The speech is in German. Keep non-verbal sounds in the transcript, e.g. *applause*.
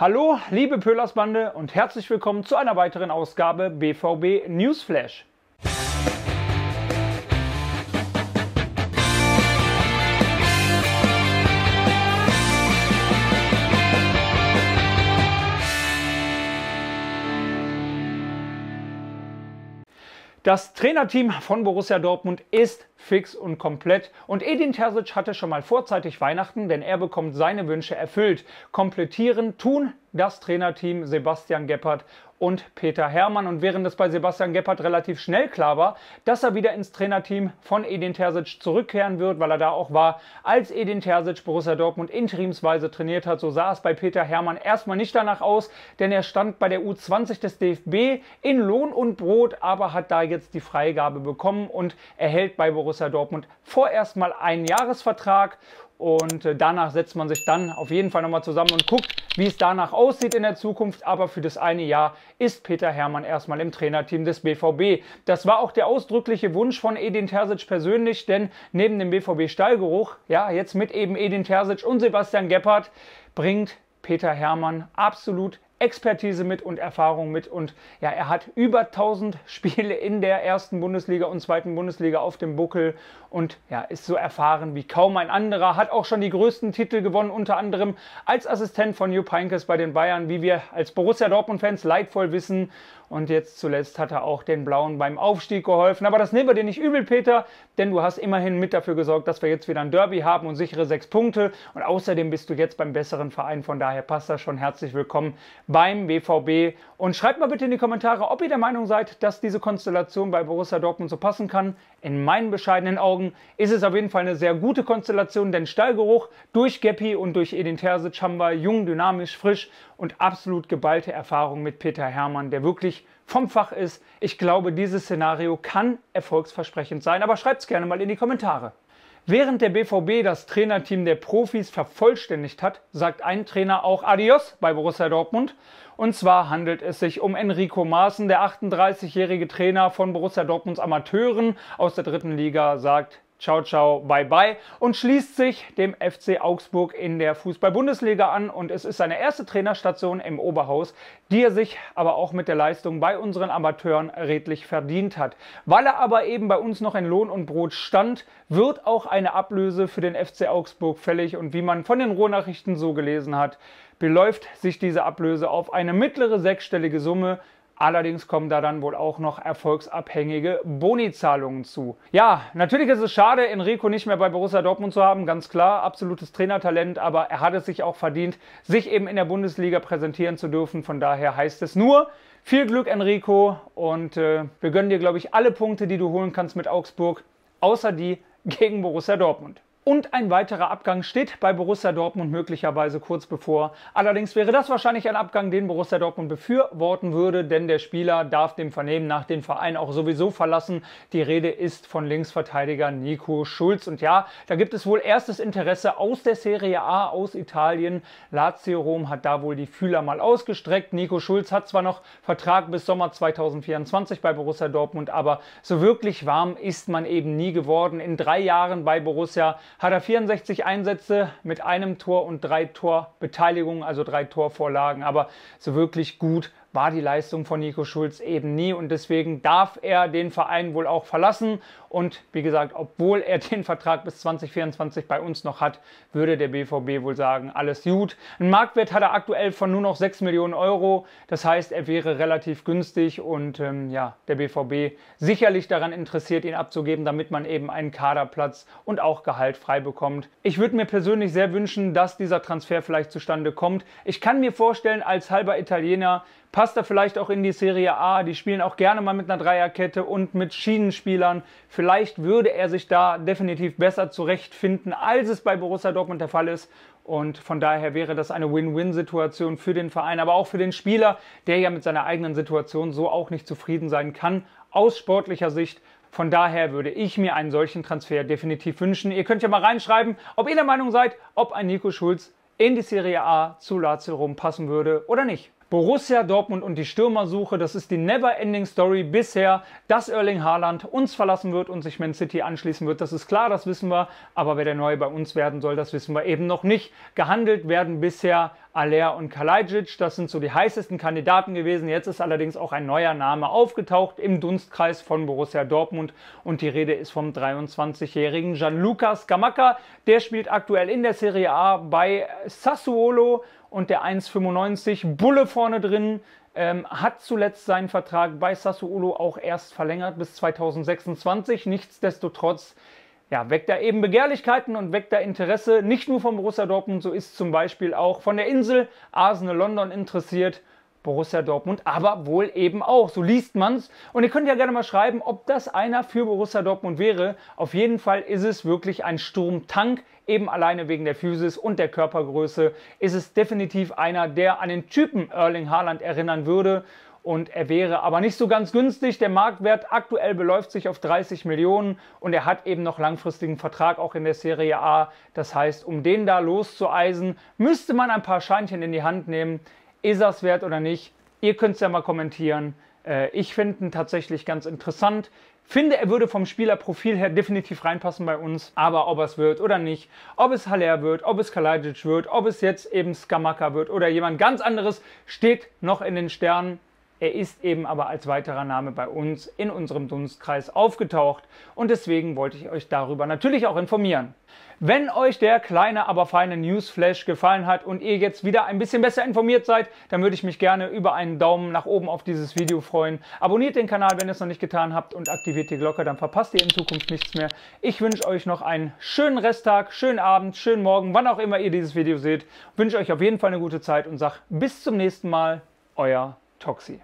Hallo, liebe Pöllersbande und herzlich willkommen zu einer weiteren Ausgabe BVB Newsflash. Das Trainerteam von Borussia Dortmund ist fix und komplett und Edin Terzic hatte schon mal vorzeitig Weihnachten, denn er bekommt seine Wünsche erfüllt. Komplettieren tun das Trainerteam Sebastian Gebhardt und Peter Hermann. Und während es bei Sebastian Gebhardt relativ schnell klar war, dass er wieder ins Trainerteam von Edin Terzic zurückkehren wird, weil er da auch war, als Edin Terzic Borussia Dortmund interimsweise trainiert hat, so sah es bei Peter Hermann erstmal nicht danach aus, denn er stand bei der U20 des DFB in Lohn und Brot, aber hat da jetzt die Freigabe bekommen und erhält bei Borussia Dortmund vorerst mal einen Jahresvertrag und äh, danach setzt man sich dann auf jeden Fall nochmal zusammen und guckt, wie es danach aussieht in der Zukunft. Aber für das eine Jahr ist Peter Hermann erstmal im Trainerteam des BVB. Das war auch der ausdrückliche Wunsch von Edin Terzic persönlich, denn neben dem BVB Stallgeruch, ja, jetzt mit eben Edin Terzic und Sebastian Gebhardt, bringt Peter Hermann absolut Expertise mit und Erfahrung mit. Und ja, er hat über 1000 *laughs* Spiele in der ersten Bundesliga und zweiten Bundesliga auf dem Buckel und ja, ist so erfahren wie kaum ein anderer. Hat auch schon die größten Titel gewonnen, unter anderem als Assistent von Jupp Heynckes bei den Bayern, wie wir als Borussia Dortmund-Fans leidvoll wissen. Und jetzt zuletzt hat er auch den Blauen beim Aufstieg geholfen. Aber das nehmen wir dir nicht übel, Peter, denn du hast immerhin mit dafür gesorgt, dass wir jetzt wieder ein Derby haben und sichere sechs Punkte. Und außerdem bist du jetzt beim besseren Verein. Von daher passt das schon. Herzlich willkommen beim BVB. Und schreibt mal bitte in die Kommentare, ob ihr der Meinung seid, dass diese Konstellation bei Borussia Dortmund so passen kann. In meinen bescheidenen Augen ist es auf jeden Fall eine sehr gute Konstellation, denn Stallgeruch durch Geppi und durch Edin Terzic haben wir jung, dynamisch, frisch und absolut geballte Erfahrung mit Peter Hermann, der wirklich vom Fach ist. Ich glaube, dieses Szenario kann erfolgsversprechend sein, aber schreibt es gerne mal in die Kommentare. Während der BVB das Trainerteam der Profis vervollständigt hat, sagt ein Trainer auch Adios bei Borussia Dortmund. Und zwar handelt es sich um Enrico Maaßen, der 38-jährige Trainer von Borussia Dortmunds Amateuren aus der dritten Liga, sagt Ciao, ciao, bye, bye und schließt sich dem FC Augsburg in der Fußball-Bundesliga an. Und es ist seine erste Trainerstation im Oberhaus, die er sich aber auch mit der Leistung bei unseren Amateuren redlich verdient hat. Weil er aber eben bei uns noch in Lohn und Brot stand, wird auch eine Ablöse für den FC Augsburg fällig. Und wie man von den Ruhrnachrichten so gelesen hat, beläuft sich diese Ablöse auf eine mittlere sechsstellige Summe. Allerdings kommen da dann wohl auch noch erfolgsabhängige Bonizahlungen zu. Ja, natürlich ist es schade, Enrico nicht mehr bei Borussia Dortmund zu haben, ganz klar, absolutes Trainertalent, aber er hat es sich auch verdient, sich eben in der Bundesliga präsentieren zu dürfen. Von daher heißt es nur, viel Glück Enrico und äh, wir gönnen dir, glaube ich, alle Punkte, die du holen kannst mit Augsburg, außer die gegen Borussia Dortmund. Und ein weiterer Abgang steht bei Borussia Dortmund möglicherweise kurz bevor. Allerdings wäre das wahrscheinlich ein Abgang, den Borussia Dortmund befürworten würde, denn der Spieler darf dem Vernehmen nach den Verein auch sowieso verlassen. Die Rede ist von Linksverteidiger Nico Schulz. Und ja, da gibt es wohl erstes Interesse aus der Serie A aus Italien. Lazio Rom hat da wohl die Fühler mal ausgestreckt. Nico Schulz hat zwar noch Vertrag bis Sommer 2024 bei Borussia Dortmund, aber so wirklich warm ist man eben nie geworden. In drei Jahren bei Borussia hat er 64 Einsätze mit einem Tor und drei Torbeteiligungen, also drei Torvorlagen. Aber so wirklich gut war die Leistung von Nico Schulz eben nie und deswegen darf er den Verein wohl auch verlassen. Und wie gesagt, obwohl er den Vertrag bis 2024 bei uns noch hat, würde der BVB wohl sagen, alles gut. Ein Marktwert hat er aktuell von nur noch 6 Millionen Euro. Das heißt, er wäre relativ günstig und ähm, ja, der BVB sicherlich daran interessiert, ihn abzugeben, damit man eben einen Kaderplatz und auch Gehalt frei bekommt. Ich würde mir persönlich sehr wünschen, dass dieser Transfer vielleicht zustande kommt. Ich kann mir vorstellen, als halber Italiener passt er vielleicht auch in die Serie A. Die spielen auch gerne mal mit einer Dreierkette und mit Schienenspielern. Vielleicht würde er sich da definitiv besser zurechtfinden, als es bei Borussia Dortmund der Fall ist. Und von daher wäre das eine Win-Win-Situation für den Verein, aber auch für den Spieler, der ja mit seiner eigenen Situation so auch nicht zufrieden sein kann, aus sportlicher Sicht. Von daher würde ich mir einen solchen Transfer definitiv wünschen. Ihr könnt ja mal reinschreiben, ob ihr der Meinung seid, ob ein Nico Schulz in die Serie A zu Lazio Rom passen würde oder nicht. Borussia Dortmund und die Stürmersuche, das ist die never-ending Story bisher, dass Erling Haaland uns verlassen wird und sich Man City anschließen wird. Das ist klar, das wissen wir. Aber wer der Neue bei uns werden soll, das wissen wir eben noch nicht. Gehandelt werden bisher aller und Kalajdzic, das sind so die heißesten Kandidaten gewesen. Jetzt ist allerdings auch ein neuer Name aufgetaucht im Dunstkreis von Borussia Dortmund und die Rede ist vom 23-jährigen Gianluca Scamacca. Der spielt aktuell in der Serie A bei Sassuolo und der 1,95 Bulle vorne drin ähm, hat zuletzt seinen Vertrag bei Sassuolo auch erst verlängert bis 2026. Nichtsdestotrotz ja, weckt da eben Begehrlichkeiten und weckt da Interesse, nicht nur von Borussia Dortmund, so ist zum Beispiel auch von der Insel Arsenal London interessiert, Borussia Dortmund, aber wohl eben auch, so liest man's. Und ihr könnt ja gerne mal schreiben, ob das einer für Borussia Dortmund wäre. Auf jeden Fall ist es wirklich ein Sturmtank, eben alleine wegen der Physis und der Körpergröße ist es definitiv einer, der an den Typen Erling Haaland erinnern würde und er wäre aber nicht so ganz günstig. Der Marktwert aktuell beläuft sich auf 30 Millionen und er hat eben noch langfristigen Vertrag auch in der Serie A. Das heißt, um den da loszueisen, müsste man ein paar Scheinchen in die Hand nehmen. Ist das wert oder nicht? Ihr könnt es ja mal kommentieren. Äh, ich finde ihn tatsächlich ganz interessant. Finde, er würde vom Spielerprofil her definitiv reinpassen bei uns. Aber ob es wird oder nicht, ob es Haller wird, ob es Kalajdzic wird, ob es jetzt eben Skamaka wird oder jemand ganz anderes, steht noch in den Sternen. Er ist eben aber als weiterer Name bei uns in unserem Dunstkreis aufgetaucht und deswegen wollte ich euch darüber natürlich auch informieren. Wenn euch der kleine, aber feine Newsflash gefallen hat und ihr jetzt wieder ein bisschen besser informiert seid, dann würde ich mich gerne über einen Daumen nach oben auf dieses Video freuen. Abonniert den Kanal, wenn ihr es noch nicht getan habt und aktiviert die Glocke, dann verpasst ihr in Zukunft nichts mehr. Ich wünsche euch noch einen schönen Resttag, schönen Abend, schönen Morgen, wann auch immer ihr dieses Video seht. wünsche euch auf jeden Fall eine gute Zeit und sage bis zum nächsten Mal, euer Toxi.